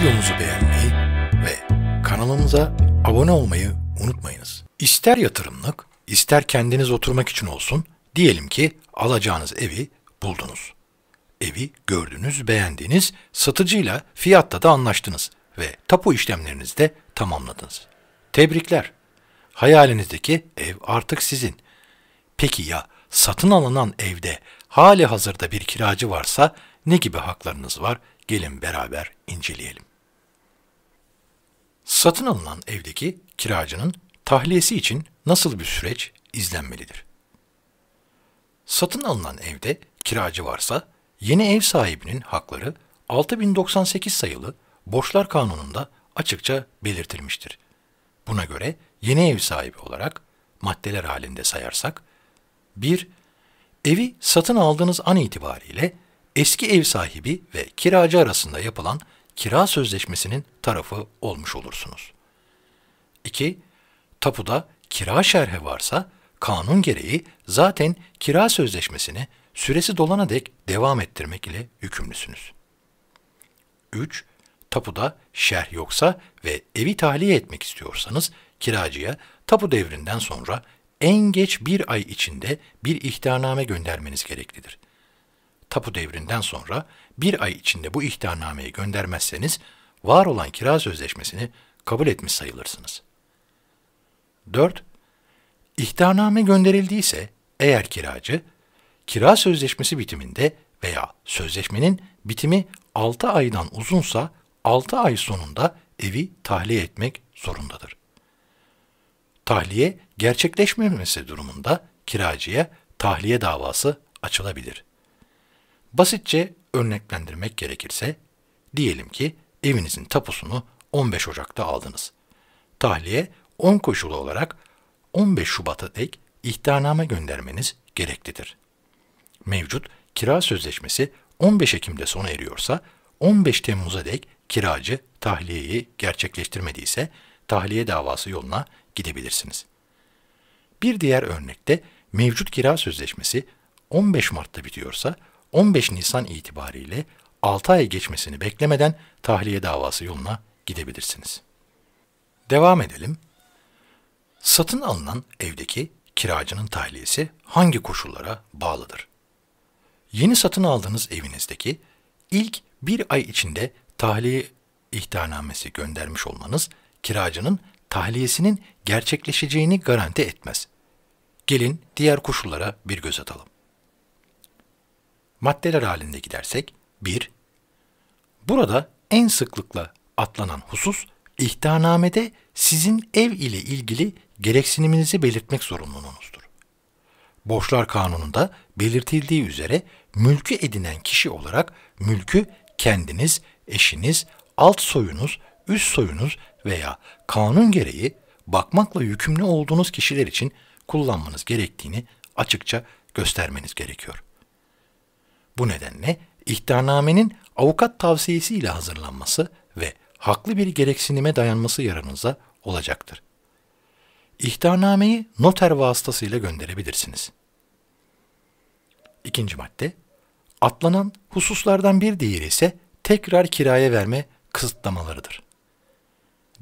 videomuzu beğenmeyi ve kanalımıza abone olmayı unutmayınız. İster yatırımlık, ister kendiniz oturmak için olsun, diyelim ki alacağınız evi buldunuz. Evi gördünüz, beğendiğiniz, satıcıyla fiyatta da anlaştınız ve tapu işlemlerinizi de tamamladınız. Tebrikler. Hayalinizdeki ev artık sizin. Peki ya satın alınan evde hali hazırda bir kiracı varsa ne gibi haklarınız var Gelin beraber inceleyelim. Satın alınan evdeki kiracının tahliyesi için nasıl bir süreç izlenmelidir? Satın alınan evde kiracı varsa yeni ev sahibinin hakları 6098 sayılı Borçlar Kanunu'nda açıkça belirtilmiştir. Buna göre yeni ev sahibi olarak maddeler halinde sayarsak 1. Evi satın aldığınız an itibariyle eski ev sahibi ve kiracı arasında yapılan kira sözleşmesinin tarafı olmuş olursunuz. 2. Tapuda kira şerhe varsa kanun gereği zaten kira sözleşmesini süresi dolana dek devam ettirmek ile yükümlüsünüz. 3. Tapuda şerh yoksa ve evi tahliye etmek istiyorsanız kiracıya tapu devrinden sonra en geç bir ay içinde bir ihtarname göndermeniz gereklidir tapu devrinden sonra bir ay içinde bu ihtarnameyi göndermezseniz var olan kira sözleşmesini kabul etmiş sayılırsınız. 4. İhtarname gönderildiyse eğer kiracı, kira sözleşmesi bitiminde veya sözleşmenin bitimi 6 aydan uzunsa 6 ay sonunda evi tahliye etmek zorundadır. Tahliye gerçekleşmemesi durumunda kiracıya tahliye davası açılabilir. Basitçe örneklendirmek gerekirse, diyelim ki evinizin tapusunu 15 Ocak'ta aldınız. Tahliye 10 koşulu olarak 15 Şubat'a dek ihtarname göndermeniz gereklidir. Mevcut kira sözleşmesi 15 Ekim'de sona eriyorsa 15 Temmuz'a dek kiracı tahliyeyi gerçekleştirmediyse tahliye davası yoluna gidebilirsiniz. Bir diğer örnekte mevcut kira sözleşmesi 15 Mart'ta bitiyorsa 15 Nisan itibariyle 6 ay geçmesini beklemeden tahliye davası yoluna gidebilirsiniz. Devam edelim. Satın alınan evdeki kiracının tahliyesi hangi koşullara bağlıdır? Yeni satın aldığınız evinizdeki ilk bir ay içinde tahliye ihtarnamesi göndermiş olmanız kiracının tahliyesinin gerçekleşeceğini garanti etmez. Gelin diğer koşullara bir göz atalım maddeler halinde gidersek 1. Burada en sıklıkla atlanan husus ihtarnamede sizin ev ile ilgili gereksiniminizi belirtmek zorunluluğunuzdur. Borçlar Kanunu'nda belirtildiği üzere mülkü edinen kişi olarak mülkü kendiniz, eşiniz, alt soyunuz, üst soyunuz veya kanun gereği bakmakla yükümlü olduğunuz kişiler için kullanmanız gerektiğini açıkça göstermeniz gerekiyor. Bu nedenle ihtarnamenin avukat tavsiyesiyle hazırlanması ve haklı bir gereksinime dayanması yararınıza olacaktır. İhtarnameyi noter vasıtasıyla gönderebilirsiniz. İkinci madde, atlanan hususlardan bir diğeri ise tekrar kiraya verme kısıtlamalarıdır.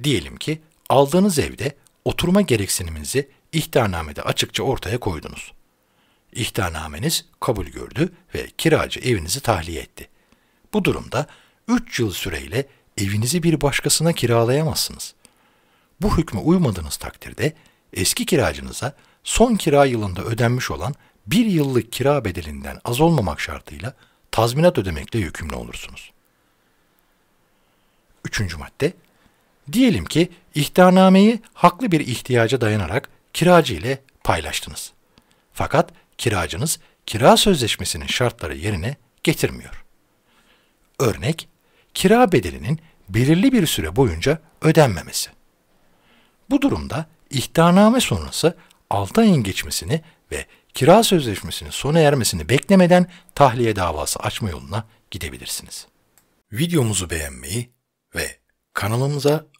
Diyelim ki aldığınız evde oturma gereksiniminizi ihtarnamede açıkça ortaya koydunuz. İhtarnameniz kabul gördü ve kiracı evinizi tahliye etti. Bu durumda 3 yıl süreyle evinizi bir başkasına kiralayamazsınız. Bu hükme uymadığınız takdirde eski kiracınıza son kira yılında ödenmiş olan bir yıllık kira bedelinden az olmamak şartıyla tazminat ödemekle yükümlü olursunuz. Üçüncü madde, diyelim ki ihtarnameyi haklı bir ihtiyaca dayanarak kiracı ile paylaştınız. Fakat kiracınız kira sözleşmesinin şartları yerine getirmiyor. Örnek, kira bedelinin belirli bir süre boyunca ödenmemesi. Bu durumda ihtarname sonrası 6 ayın geçmesini ve kira sözleşmesinin sona ermesini beklemeden tahliye davası açma yoluna gidebilirsiniz. Videomuzu beğenmeyi ve kanalımıza